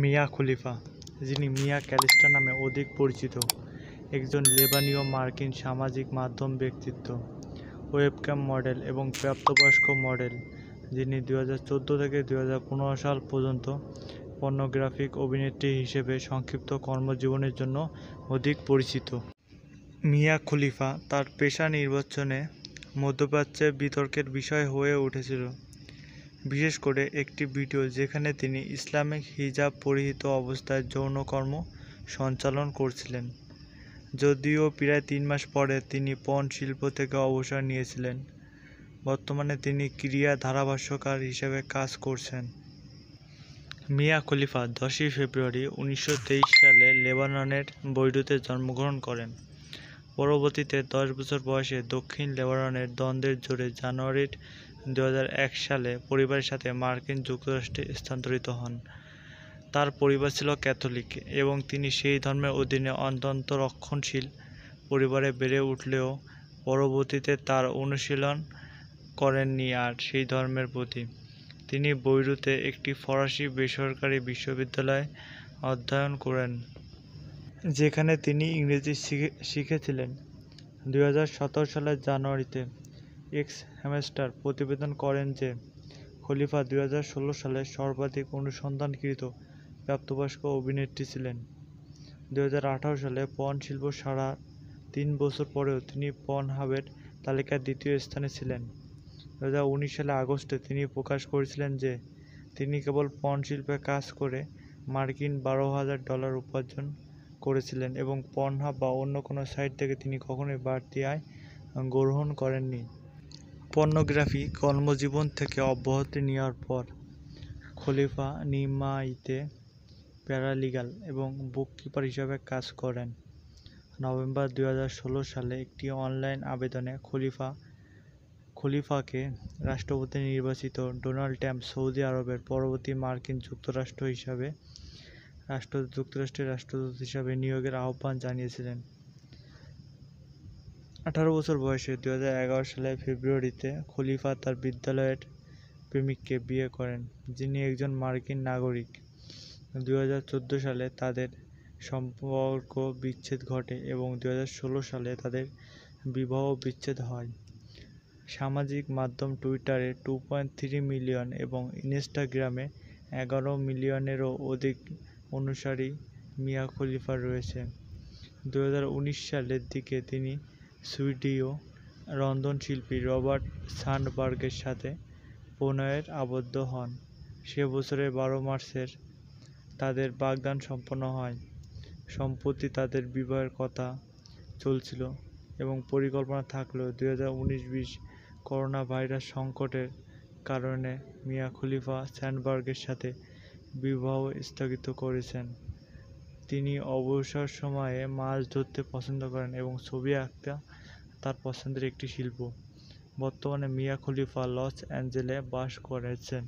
মিয়া খলিফা যিনি মিয়া ক্যালিস্টা নামে অধিক পরিচিত একজন লেবানীয় মার্কিন সামাজিক মাধ্যম ব্যক্তিত্ব ওয়েবক্যাম মডেল এবং প্রাপ্তবয়স্ক মডেল যিনি দু থেকে দু সাল পর্যন্ত পর্নোগ্রাফিক অভিনেত্রী হিসেবে সংক্ষিপ্ত কর্মজীবনের জন্য অধিক পরিচিত মিয়া খলিফা তার পেশা নির্বাচনে মধ্যপ্রাচ্যে বিতর্কের বিষয় হয়ে উঠেছিল বিশেষ করে একটি ভিডিও যেখানে তিনি ইসলামিক হিজাব পরিহিত অবস্থায় যৌনকর্ম সঞ্চালন করছিলেন যদিও প্রায় তিন মাস পরে তিনি পণ শিল্প থেকে অবসর নিয়েছিলেন বর্তমানে তিনি ক্রিয়া ধারাভাষ্যকার হিসেবে কাজ করছেন মিয়া খলিফা দশই ফেব্রুয়ারি উনিশশো সালে লেবাননের বৈরুতে জন্মগ্রহণ করেন পরবর্তীতে দশ বছর বয়সে দক্ষিণ লেবাননের দ্বন্দ্বের জোরে জানুয়ারির দু সালে পরিবারের সাথে মার্কিন যুক্তরাষ্ট্রে স্থানান্তরিত হন তার পরিবার ছিল ক্যাথলিক এবং তিনি সেই ধর্মের অধীনে অত্যন্ত রক্ষণশীল পরিবারে বেড়ে উঠলেও পরবর্তীতে তার অনুশীলন করেননি আর সেই ধর্মের প্রতি তিনি বৈরুতে একটি ফরাসি বেসরকারি বিশ্ববিদ্যালয়ে অধ্যয়ন করেন যেখানে তিনি ইংরেজি শিখেছিলেন দু সালের জানুয়ারিতে এক্স হ্যামস্টার প্রতিবেদন করেন যে খলিফা দুই সালে সর্বাধিক অনুসন্ধানকৃত প্রাপ্তবয়স্ক অভিনেত্রী ছিলেন দুই সালে পর্ন শিল্প সারা তিন বছর পরেও তিনি পর্ন হাবের তালিকায় দ্বিতীয় স্থানে ছিলেন দু সালে আগস্টে তিনি প্রকাশ করেছিলেন যে তিনি কেবল পর্ন শিল্পে কাজ করে মার্কিন বারো হাজার ডলার উপার্জন করেছিলেন এবং হাব বা অন্য কোনো সাইট থেকে তিনি কখনোই বাড়তি আয় গ্রহণ করেননি পর্নোগ্রাফি কর্মজীবন থেকে অব্যাহতি নেওয়ার পর খলিফা নিমাইতে প্যারালিগাল এবং বুককিপার হিসাবে কাজ করেন নভেম্বর দুই সালে একটি অনলাইন আবেদনে খলিফা খলিফাকে রাষ্ট্রপতি নির্বাচিত ডোনাল্ড ট্রাম্প সৌদি আরবের পরবর্তী মার্কিন যুক্তরাষ্ট্র হিসাবে রাষ্ট্র যুক্তরাষ্ট্রের রাষ্ট্রদূত হিসাবে নিয়োগের আহ্বান জানিয়েছিলেন আঠারো বছর বয়সে দু হাজার সালে ফেব্রুয়ারিতে খলিফা তার বিদ্যালয়ের প্রেমিককে বিয়ে করেন যিনি একজন মার্কিন নাগরিক দু সালে তাদের সম্পর্ক বিচ্ছেদ ঘটে এবং দু সালে তাদের বিবাহ বিচ্ছেদ হয় সামাজিক মাধ্যম টুইটারে টু পয়েন্ট থ্রি মিলিয়ন এবং ইনস্টাগ্রামে এগারো মিলিয়নেরও অধিক অনুসারী মিয়া খলিফা রয়েছে দু সালের দিকে তিনি সুইডীয় রন্ধনশিল্পী রবার্ট সান্ডবার্গের সাথে প্রণয়ের আবদ্ধ হন সে বছরের বারো মার্চের তাদের বাগদান সম্পন্ন হয় সম্প্রতি তাদের বিবাহের কথা চলছিল এবং পরিকল্পনা থাকলেও দু হাজার উনিশ বিশ করোনা ভাইরাস সংকটের কারণে মিয়া খলিফা স্যান্ডবার্গের সাথে বিবাহ স্থগিত করেছেন তিনি অবসর সময়ে মাছ ধরতে পছন্দ করেন এবং ছবি আঁকা তার পছন্দের একটি শিল্প বর্তমানে মিয়া খলিফা লস অ্যাঞ্জেলে বাস করেছেন